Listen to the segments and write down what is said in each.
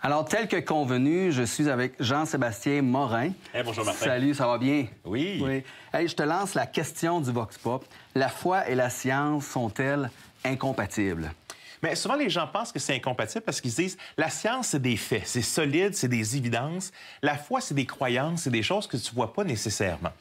Alors, tel que convenu, je suis avec Jean-Sébastien Morin. Eh, bonjour, Martin. Salut, ça va bien? Oui. je te lance la question du Vox Pop. La foi et la science sont-elles incompatibles? Mais souvent, les gens pensent que c'est incompatible parce qu'ils disent la science, c'est des faits, c'est solide, c'est des évidences. La foi, c'est des croyances, c'est des choses que tu ne vois pas nécessairement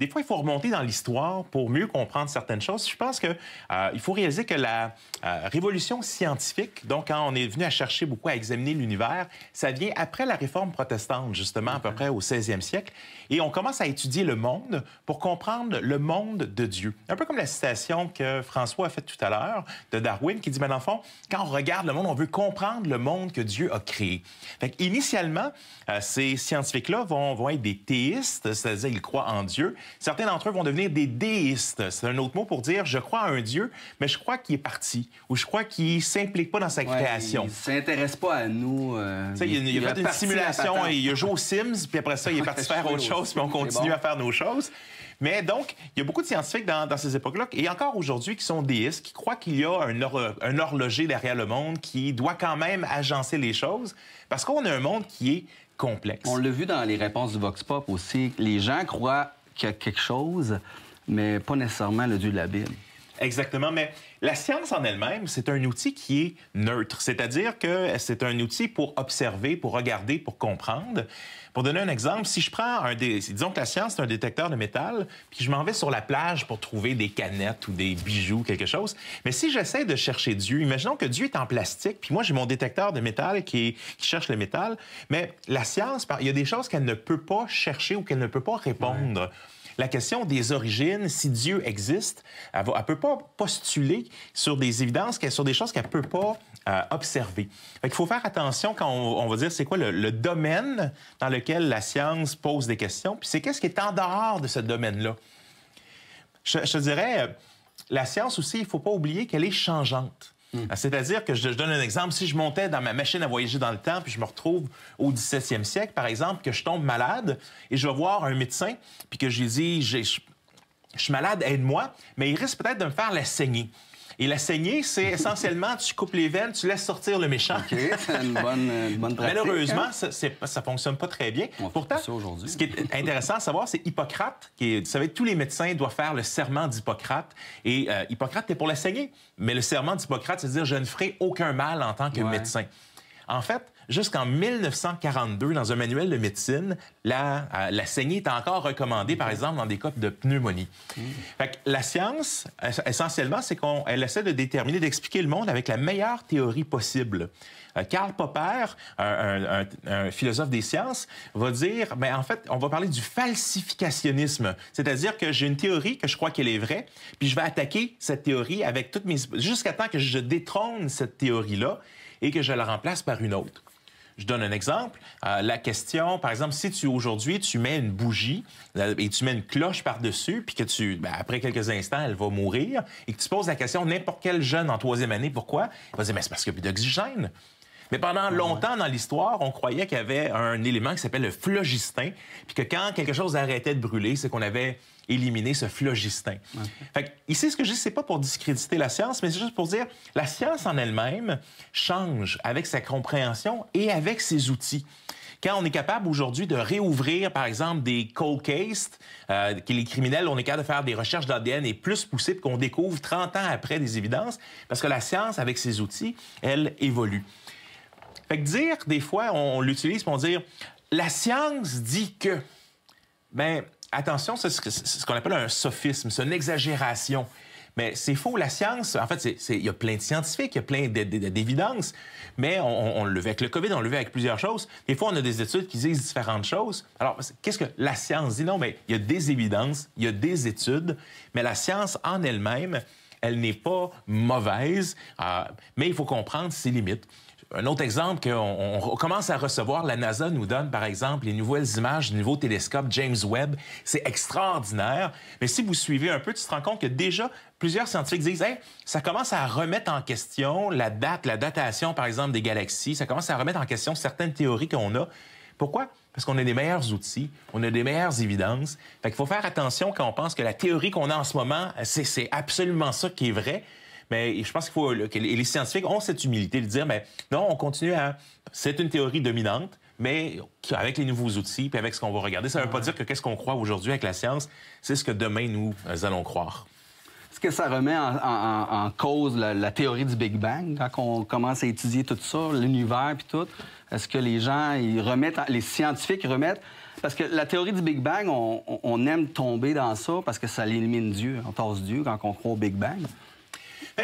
des fois, il faut remonter dans l'histoire pour mieux comprendre certaines choses. Je pense qu'il euh, faut réaliser que la euh, révolution scientifique, donc quand hein, on est venu à chercher beaucoup à examiner l'univers, ça vient après la réforme protestante, justement, à peu mhm. près au 16e siècle. Et on commence à étudier le monde pour comprendre le monde de Dieu. Un peu comme la citation que François a faite tout à l'heure de Darwin qui dit, mais dans fond, quand on regarde le monde, on veut comprendre le monde que Dieu a créé. Fait initialement, euh, ces scientifiques-là vont, vont être des théistes, c'est-à-dire ils croient en Dieu. Certains d'entre eux vont devenir des déistes. C'est un autre mot pour dire je crois à un Dieu, mais je crois qu'il est parti ou je crois qu'il s'implique pas dans sa création. Il s'intéresse pas à nous. il, a fait une simulation et il a joué aux Sims, puis après ça, il est parti faire autre chose, puis on continue à faire nos choses. Mais donc, il y a beaucoup de scientifiques dans, ces époques-là, et encore aujourd'hui, qui sont déistes, qui croient qu'il y a un, un, horloger derrière le monde qui doit quand même agencer les choses, parce qu'on a un monde qui est complexe. On l'a vu dans les réponses du Vox Pop aussi, les gens croient quelque chose, mais pas nécessairement le Dieu de la Bible. Exactement, mais la science en elle-même, c'est un outil qui est neutre, c'est-à-dire que c'est un outil pour observer, pour regarder, pour comprendre. Pour donner un exemple, si je prends un disons que la science c'est un détecteur de métal, puis je m'en vais sur la plage pour trouver des canettes ou des bijoux, quelque chose. Mais si j'essaie de chercher Dieu, imaginons que Dieu est en plastique, puis moi j'ai mon détecteur de métal qui, qui, cherche le métal, mais la science, il y a des choses qu'elle ne peut pas chercher ou qu'elle ne peut pas répondre la question des origines, si Dieu existe, elle ne peut pas postuler sur des évidences, sur des choses qu'elle ne peut pas euh, observer. Il faut faire attention quand on, va dire c'est quoi le, domaine dans lequel la science pose des questions, puis c'est qu'est-ce qui est en dehors de ce domaine-là. Je, je, dirais, euh, la science aussi, il ne faut pas oublier qu'elle est changeante. Hmm. Ah, c'est-à-dire que je, donne un exemple. Si je montais dans ma machine à voyager dans le temps, puis je me retrouve au 17 siècle, par exemple, que je tombe malade et je vais voir un médecin, puis que je lui dis, je suis malade, aide-moi, mais il risque peut-être de me faire la saigner. Et la saignée, c'est essentiellement, tu coupes les veines, tu laisses sortir le méchant. OK, c'est une bonne, euh, Malheureusement, hein? ça, ça fonctionne pas très bien. Pourtant, ce qui est intéressant à savoir, c'est Hippocrate, qui vous savez, tous les médecins doivent faire le serment d'Hippocrate. Et euh, Hippocrate est pour la saignée. Mais le serment d'Hippocrate, c'est dire, je ne ferai aucun mal en tant que médecin. En fait, jusqu'en 1942, dans un manuel de médecine, la, euh, la saignée est encore recommandée, par exemple, dans des cas de pneumonie. Hmm. Fait que la science, essentiellement, c'est qu'elle essaie de déterminer, d'expliquer le monde avec la meilleure théorie possible. Euh, Karl Popper, un, un, philosophe des sciences, va dire, mais ben, en fait, on va parler du falsificationnisme, c'est-à-dire que j'ai une théorie que je crois qu'elle est vraie, puis je vais attaquer cette théorie avec toutes mes jusqu'à temps que je détrône cette théorie là et que je la remplace par une autre. Je donne un exemple. Euh, la question, par exemple, si tu aujourd'hui tu mets une bougie euh, et tu mets une cloche par-dessus, puis que tu, ben, après quelques instants, elle va mourir, et que tu poses la question n'importe quel jeune en troisième année, pourquoi Il va dire, mais c'est parce qu'il n'y a plus d'oxygène. Mais pendant longtemps dans l'histoire, on croyait qu'il y avait un élément qui s'appelle le phlogistin, puis que quand quelque chose arrêtait de brûler, c'est qu'on avait éliminé ce phlogistin. Fait ici, ce que je dis, c'est pas pour discréditer la science, mais c'est juste pour dire la science en elle-même change avec sa compréhension et avec ses outils. Quand on est capable aujourd'hui de réouvrir, par exemple, des cold cases, euh, que les criminels, on est capable de faire des recherches d'ADN et plus possible qu'on découvre 30 ans après des évidences, parce que la science, avec ses outils, elle évolue. Fait que dire, des fois, on, l'utilise pour dire la science dit que. Ben, attention, c'est ce qu'on appelle un sophisme, c'est une exagération. Mais c'est faux, la science, en fait, il y a plein de scientifiques, il y a plein d'évidences, mais on, le veut avec le COVID, on le veut avec plusieurs choses. Des fois, on a des études qui disent différentes choses. Alors, qu'est-ce que la science dit? Non, mais il y a des évidences, il y a des études, mais la science en elle-même, elle n'est pas mauvaise, ah, mais il faut comprendre ses limites. Un autre exemple qu'on commence à recevoir, la NASA nous donne par exemple les nouvelles images du nouveau télescope James Webb. C'est extraordinaire. Mais si vous suivez un peu, tu te rends compte que déjà, plusieurs scientifiques disent ça commence à remettre en question la date, la datation par exemple des galaxies. Ça commence à remettre en question certaines théories qu'on a. Pourquoi? Parce qu'on a des meilleurs outils, on a des meilleures évidences. Fait qu'il faut faire attention quand on pense que la théorie qu'on a en ce moment, c'est absolument ça qui est vrai. Mais je pense qu'il faut que les scientifiques ont cette humilité de dire, mais non, on continue à... C'est une théorie dominante, mais avec les nouveaux outils, puis avec ce qu'on va regarder, ça ne veut pas dire que qu'est-ce qu'on croit aujourd'hui avec la science, c'est ce que demain nous euh, allons croire. Est-ce que ça remet en, cause la, théorie du Big Bang quand on commence à étudier tout ça, l'univers puis tout? Est-ce que les gens, ils remettent, les scientifiques remettent parce que la théorie du Big Bang, on, aime tomber dans ça parce que ça élimine Dieu. On tasse Dieu quand on croit au Big Bang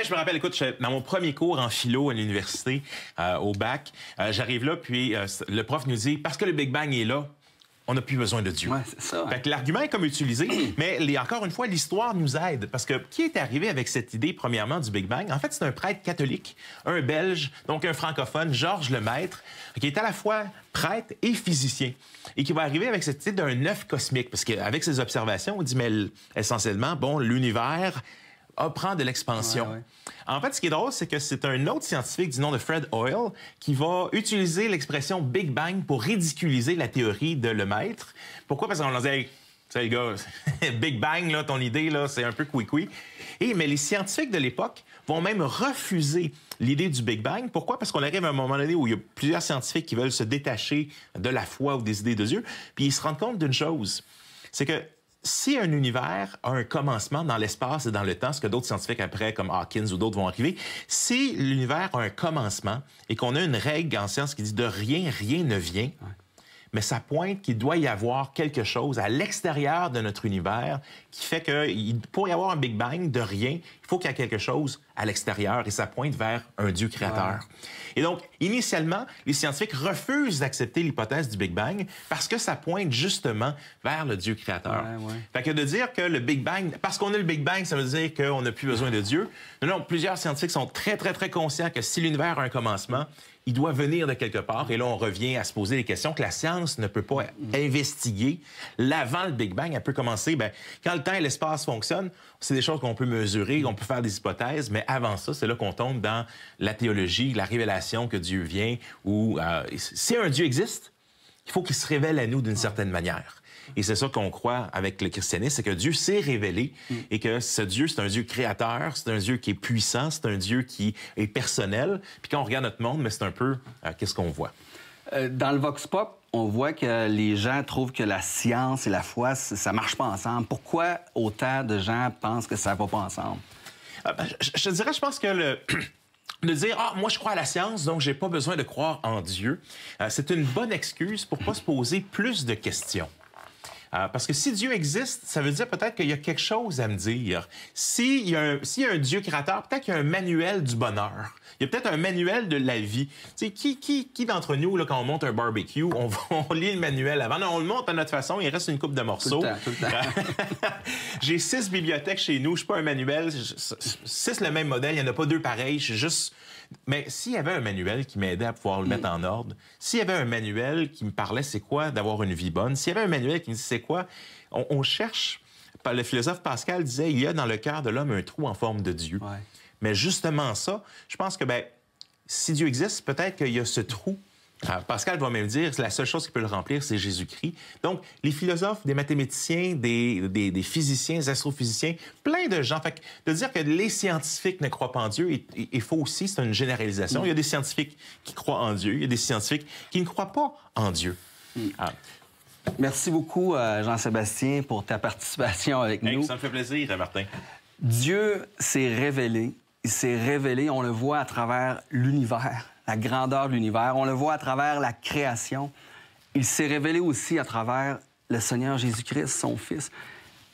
je me rappelle, écoute, dans mon premier cours en philo à l'université, euh, au bac, euh, j'arrive là, puis euh, le prof nous dit, parce que le Big Bang est là, on n'a plus besoin de Dieu. Ouais, c'est ça. Hein. l'argument est comme utilisé, mais encore une fois, l'histoire nous aide. Parce que qui est arrivé avec cette idée, premièrement, du Big Bang? En fait, c'est un prêtre catholique, un Belge, donc un francophone, Georges Lemaître, qui est à la fois prêtre et physicien, et qui va arriver avec cette idée d'un œuf cosmique. Parce qu'avec ses observations, on dit, mais essentiellement, bon, l'univers prend de l'expansion. En fait, ce qui est drôle, c'est que c'est un autre scientifique du nom de Fred Hoyle qui va utiliser l'expression Big Bang pour ridiculiser la théorie de le maître. Pourquoi? Parce qu'on leur disait, hey, tu sais, les gars, Big Bang, là, ton idée, là, c'est un peu couicoui. Et Mais les scientifiques de l'époque vont même refuser l'idée du Big Bang. Pourquoi? Parce qu'on arrive à un moment donné où il y a plusieurs scientifiques qui veulent se détacher de la foi ou des idées de Dieu, puis ils se rendent compte d'une chose. C'est que si un univers a un commencement dans l'espace et dans le temps, ce que d'autres scientifiques après, comme Hawkins ou d'autres, vont arriver, si l'univers a un commencement et qu'on a une règle en science qui dit de rien, rien ne vient, mais ça pointe qu'il doit y avoir quelque chose à l'extérieur de notre univers qui fait que pour y avoir un Big Bang de rien, il faut qu'il y ait quelque chose à l'extérieur et ça pointe vers un Dieu créateur. Et donc, initialement, les scientifiques refusent d'accepter l'hypothèse du Big Bang parce que ça pointe justement vers le Dieu créateur. Fait que de dire que le Big Bang, parce qu'on est le Big Bang, ça veut dire qu'on n'a plus besoin de Dieu. Non, non, plusieurs scientifiques sont très, très, très conscients que si l'univers a un commencement, il doit venir de quelque part. Et là, on revient à se poser des questions que la science ne peut pas mm-hmm. investiguer. L'avant le Big Bang, elle peut commencer. Bien, quand le temps et l'espace fonctionnent, c'est des choses qu'on peut mesurer, on peut faire des hypothèses, mais avant ça, c'est là qu'on tombe dans la théologie, la révélation que Dieu vient, ou euh, si un Dieu existe, il faut qu'il se révèle à nous d'une certaine manière. Et c'est ça qu'on croit avec le christianisme, c'est que Dieu s'est révélé mm. et que ce Dieu, c'est un Dieu créateur, c'est un Dieu qui est puissant, c'est un Dieu qui est personnel. Puis quand on regarde notre monde, mais c'est un peu euh, qu'est-ce qu'on voit. Euh, dans le Vox Pop, on voit que les gens trouvent que la science et la foi, ça marche pas ensemble. Pourquoi autant de gens pensent que ça va pas ensemble? Euh, ben, je, dirais, je pense que le... dire ah moi je crois à la science donc j'ai pas besoin de croire en Dieu, c'est une bonne excuse pour pas se poser plus de questions. Euh, parce que si Dieu existe, ça veut dire peut-être qu'il y a quelque chose à me dire. S'il y, a un, y a un Dieu créateur, peut-être qu'il y a un manuel du bonheur. Il y a peut-être un manuel de la vie. Tu sais, qui, d'entre nous, là, quand on monte un barbecue, on, lit le manuel avant? Non, on le monte à notre façon, il reste une coupe de morceaux. Euh, j'ai six bibliothèques chez nous, je suis pas un manuel, six le même modèle, il n'y en a pas deux pareils, je suis juste mais s'il y avait un manuel qui m'aidait à pouvoir le mm. mettre en ordre, s'il y avait un manuel qui me parlait c'est quoi d'avoir une vie bonne, s'il y avait un manuel qui me disait c'est quoi, on, cherche. Le philosophe Pascal disait il y a dans le cœur de l'homme un trou en forme de Dieu. Mais justement ça, je pense que ben, si Dieu existe, peut-être qu'il y a ce trou ah, Pascal va même dire, que la seule chose qui peut le remplir, c'est Jésus-Christ. Donc, les philosophes, des mathématiciens, des, physiciens, des astrophysiciens, plein de gens. Fait de dire que les scientifiques ne croient pas en Dieu il faut aussi, c'est une généralisation. Il y a des scientifiques qui croient en Dieu, il y a des scientifiques qui ne croient pas en Dieu. Hmm. Ah. Merci beaucoup, euh, Jean-Sébastien, pour ta participation avec nous. Ça me fait plaisir, Martin. Dieu s'est révélé. Il s'est révélé, on le voit à travers l'univers la grandeur de l'univers. On le voit à travers la création. Il s'est révélé aussi à travers le Seigneur Jésus-Christ, son Fils.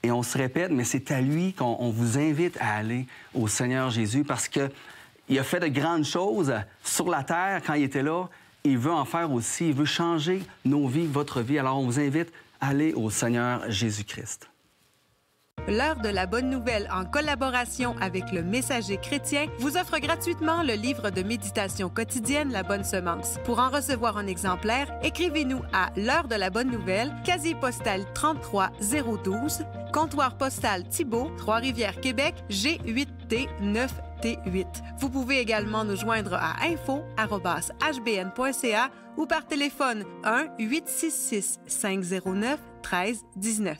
Et on se répète, mais c'est à lui qu'on vous invite à aller au Seigneur Jésus parce qu'il a fait de grandes choses sur la terre quand il était là. Il veut en faire aussi. Il veut changer nos vies, votre vie. Alors on vous invite à aller au Seigneur Jésus-Christ. L'heure de la bonne nouvelle en collaboration avec le messager chrétien vous offre gratuitement le livre de méditation quotidienne La bonne semence. Pour en recevoir un exemplaire, écrivez-nous à l'heure de la bonne nouvelle, casier postal 33012, comptoir postal Thibault, Trois-Rivières, Québec, G8T9T8. Vous pouvez également nous joindre à info@hbn.ca ou par téléphone 1 866 509 1319.